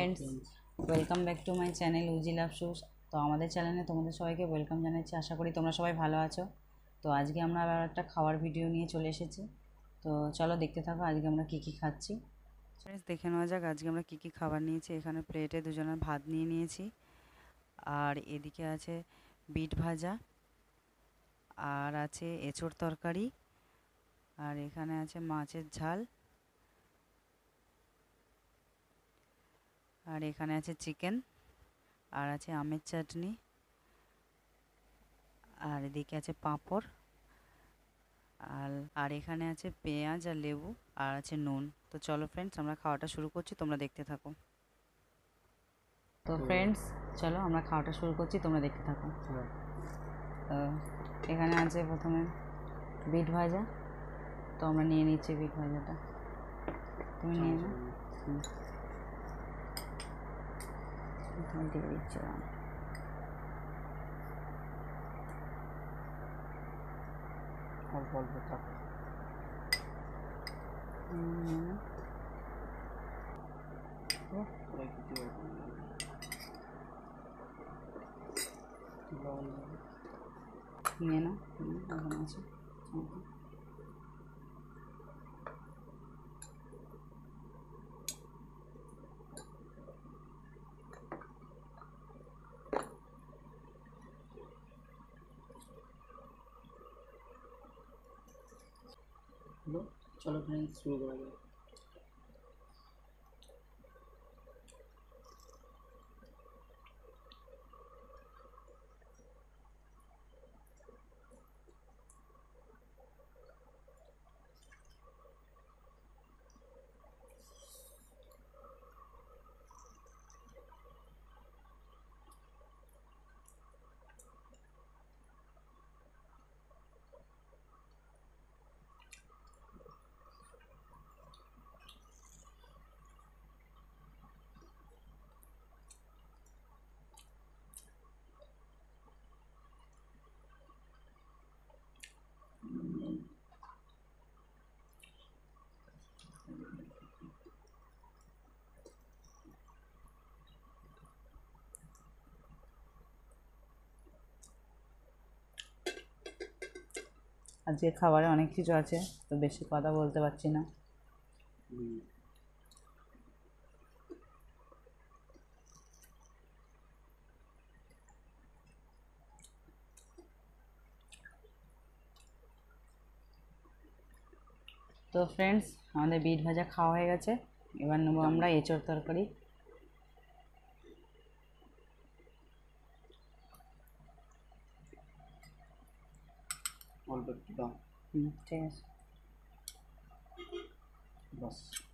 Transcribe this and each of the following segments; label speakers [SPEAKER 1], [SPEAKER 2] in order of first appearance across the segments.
[SPEAKER 1] Friends welcome back to my channel উজি love shoes তো আমাদের চ্যানেলে তোমাদের সবাইকে ওয়েলকাম জানাচ্ছি আশা করি তোমরা সবাই ভালো আছো তো আজকে আমরা আবার একটা খাওয়ার ভিডিও নিয়ে চলে এসেছি তো চলো দেখতে থাকো আজকে আমরা কী কী খাচ্ছি ফ্রেন্ডস দেখে নেওয়া যাক আজকে আমরা কী কী খাবার নিয়েছি এখানে প্লেটে দুজনের ভাত নিয়ে নিয়েছি আর এদিকে আছে বিট ভাজা আর আছে এঁচোড় তরকারি আর এখানে আছে মাছের ঝাল আর এখানে আছে চিকেন আর আছে আমের চাটনি আর এদিকে আছে পাঁপড় আর আর এখানে আছে পেঁয়াজ আর লেবু আর আছে নুন তো চলো ফ্রেন্ডস আমরা খাওয়াটা শুরু করছি তোমরা দেখতে থাকো তো ফ্রেন্ডস চলো আমরা খাওয়াটা শুরু করছি তোমরা দেখতে থাকো তো এখানে আছে প্রথমে বিট ভাজা তো আমরা নিয়ে নিচ্ছি বিট ভাজাটা তুমি নিয়ে নাও and there is John. Hmm. Oh, like itu Ini enak, ini agak masuk. चलो फ्रेंड्स शुरू करो আজকে খাবারে অনেক কিছু আছে তো বেশি কথা বলতে পারছি না তো ফ্রেন্ডস আমাদের বিট ভাজা খাওয়া হয়ে গেছে এবার নেবো আমরা এঁচোড় তরকারি ऑल बस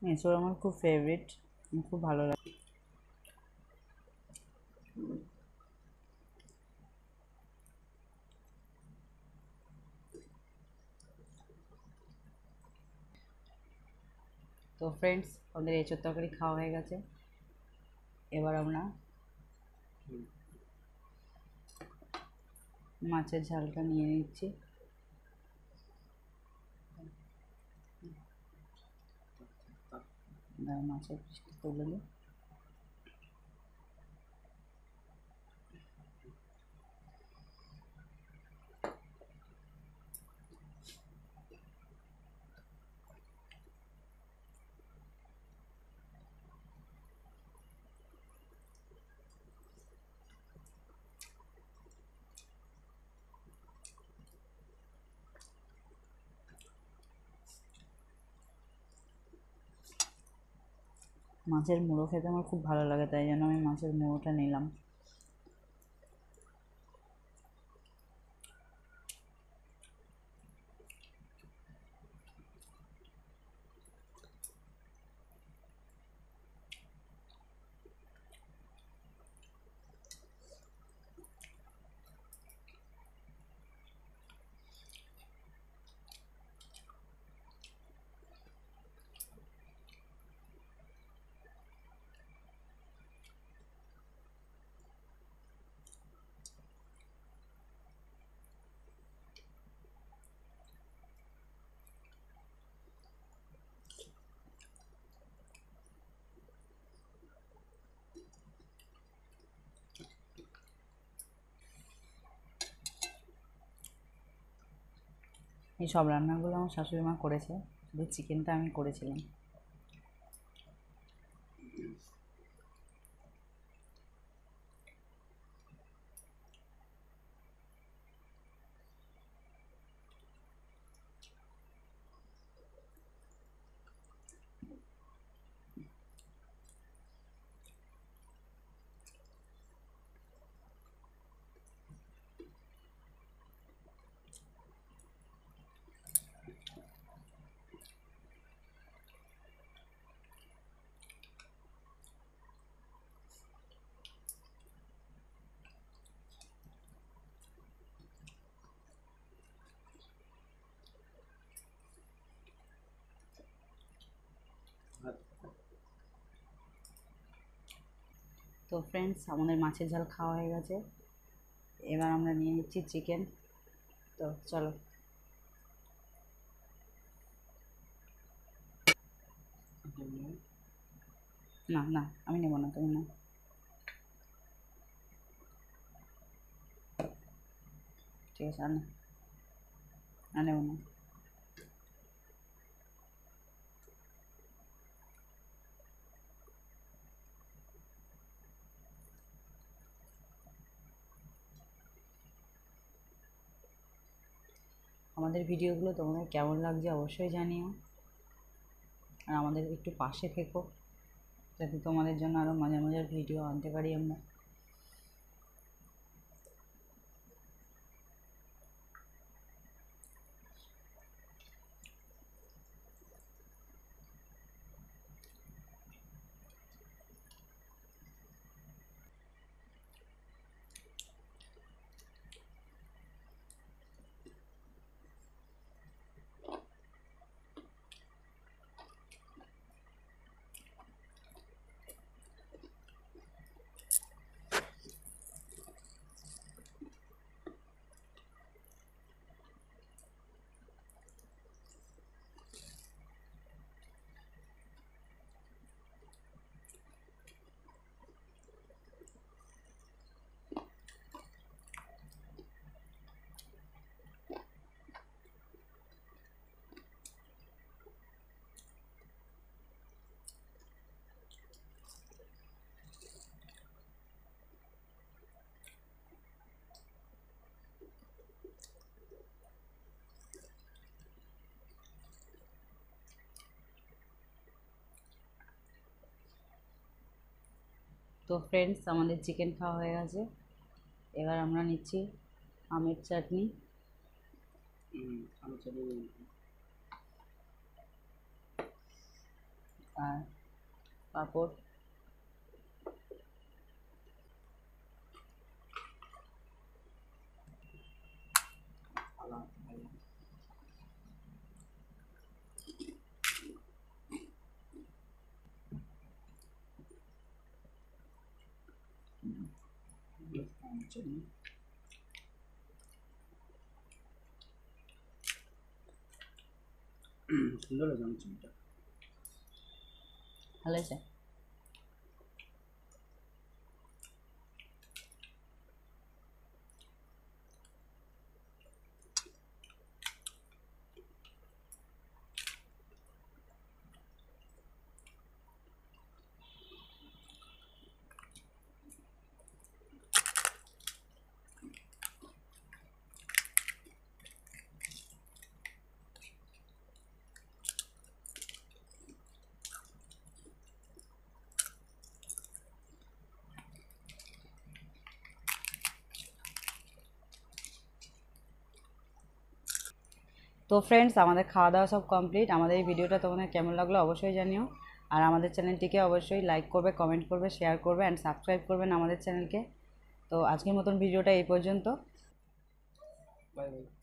[SPEAKER 1] হ্যাঁ, এঁচড় আমার খুব ফেভারিট খুব ভালো লাগে তো ফ্রেন্ডস আমাদের এঁচোর তরকারি খাওয়া হয়ে গেছে এবার আমরা মাছের ঝালটা নিয়ে নিচ্ছি মাছের পিসটা তুলে নিই মাছের মুড়ো খেতে আমার খুব ভালো লাগে তাই জন্য আমি মাছের মুড়োটা নিলাম এই সব রান্নাগুলো আমার শাশুড়ি মা করেছে শুধু চিকেনটা আমি করেছিলাম তো ফ্রেন্ডস আমাদের মাছের ঝাল খাওয়া হয়ে গেছে এবার আমরা নিয়ে নিচ্ছি চিকেন তো চলো না না আমি নেব না তুমি না ঠিক আছে আর না আর নেব না আমাদের ভিডিওগুলো তোমাদের কেমন লাগছে অবশ্যই জানিও আর আমাদের একটু পাশে থেকো যাতে তোমাদের জন্য আরও মজার মজার ভিডিও আনতে পারি আমরা তো ফ্রেন্ডস আমাদের চিকেন খাওয়া হয়ে গেছে এবার আমরা নিচ্ছি আমের চাটনি আর পাঁপড় 완전히 분노를 장입니다 할래세 তো ফ্রেন্ডস আমাদের খাওয়া দাওয়া সব কমপ্লিট আমাদের এই ভিডিওটা তোমাদের কেমন লাগলো অবশ্যই জানিও আর আমাদের চ্যানেলটিকে অবশ্যই লাইক করবে কমেন্ট করবে শেয়ার করবে অ্যান্ড সাবস্ক্রাইব করবেন আমাদের চ্যানেলকে তো আজকের মতন ভিডিওটা এই পর্যন্ত বাই বাই